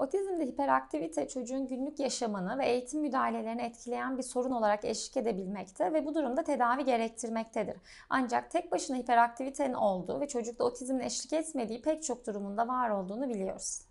Otizmde hiperaktivite çocuğun günlük yaşamını ve eğitim müdahalelerini etkileyen bir sorun olarak eşlik edebilmekte ve bu durumda tedavi gerektirmektedir. Ancak tek başına hiperaktivitenin olduğu ve çocukta otizmin eşlik etmediği pek çok durumunda var olduğunu biliyoruz.